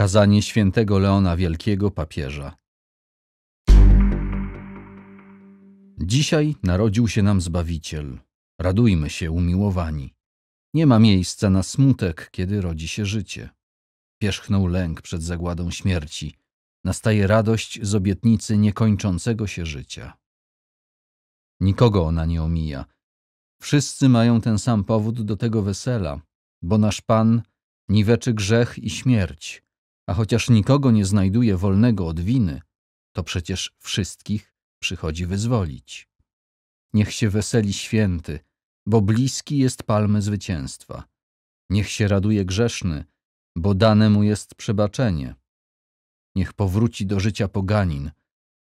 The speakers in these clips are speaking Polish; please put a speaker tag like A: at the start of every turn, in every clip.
A: Kazanie świętego Leona Wielkiego papieża. Dzisiaj narodził się nam Zbawiciel. Radujmy się, umiłowani. Nie ma miejsca na smutek, kiedy rodzi się życie. Pierzchnął lęk przed zagładą śmierci. Nastaje radość z obietnicy niekończącego się życia. Nikogo ona nie omija. Wszyscy mają ten sam powód do tego wesela, bo nasz Pan niweczy grzech i śmierć, a chociaż nikogo nie znajduje wolnego od winy, to przecież wszystkich przychodzi wyzwolić. Niech się weseli święty, bo bliski jest palmy zwycięstwa. Niech się raduje grzeszny, bo dane mu jest przebaczenie. Niech powróci do życia poganin,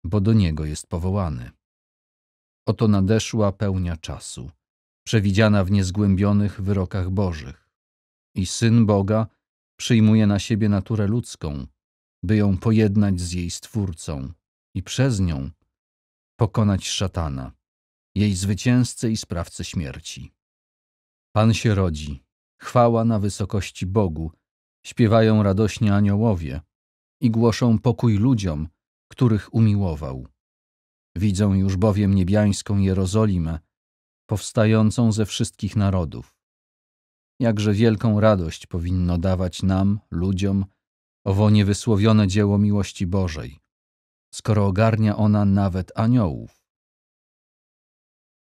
A: bo do niego jest powołany. Oto nadeszła pełnia czasu, przewidziana w niezgłębionych wyrokach bożych. I Syn Boga Przyjmuje na siebie naturę ludzką, by ją pojednać z jej Stwórcą i przez nią pokonać szatana, jej zwycięzcę i sprawcę śmierci. Pan się rodzi, chwała na wysokości Bogu, śpiewają radośnie aniołowie i głoszą pokój ludziom, których umiłował. Widzą już bowiem niebiańską Jerozolimę, powstającą ze wszystkich narodów jakże wielką radość powinno dawać nam, ludziom, owo niewysłowione dzieło miłości Bożej, skoro ogarnia ona nawet aniołów.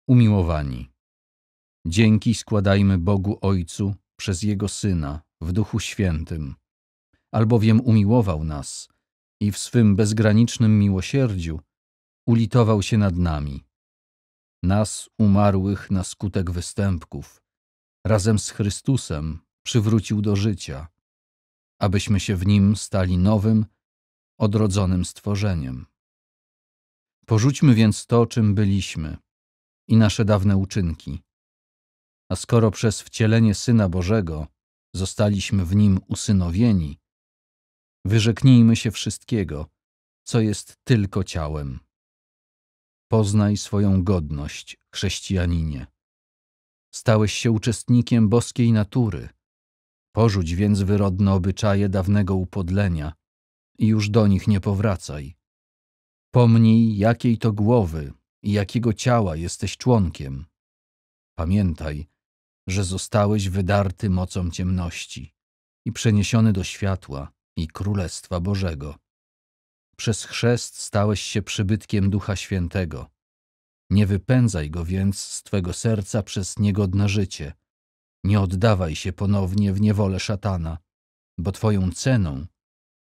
A: Umiłowani, dzięki składajmy Bogu Ojcu przez Jego Syna w Duchu Świętym, albowiem umiłował nas i w swym bezgranicznym miłosierdziu ulitował się nad nami, nas umarłych na skutek występków, razem z Chrystusem przywrócił do życia, abyśmy się w Nim stali nowym, odrodzonym stworzeniem. Porzućmy więc to, czym byliśmy i nasze dawne uczynki. A skoro przez wcielenie Syna Bożego zostaliśmy w Nim usynowieni, wyrzeknijmy się wszystkiego, co jest tylko ciałem. Poznaj swoją godność, chrześcijaninie. Stałeś się uczestnikiem boskiej natury. Porzuć więc wyrodne obyczaje dawnego upodlenia i już do nich nie powracaj. Pomnij, jakiej to głowy i jakiego ciała jesteś członkiem. Pamiętaj, że zostałeś wydarty mocą ciemności i przeniesiony do światła i Królestwa Bożego. Przez chrzest stałeś się przybytkiem Ducha Świętego, nie wypędzaj go więc z twego serca przez niegodne życie. Nie oddawaj się ponownie w niewolę szatana, bo twoją ceną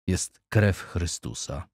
A: jest krew Chrystusa.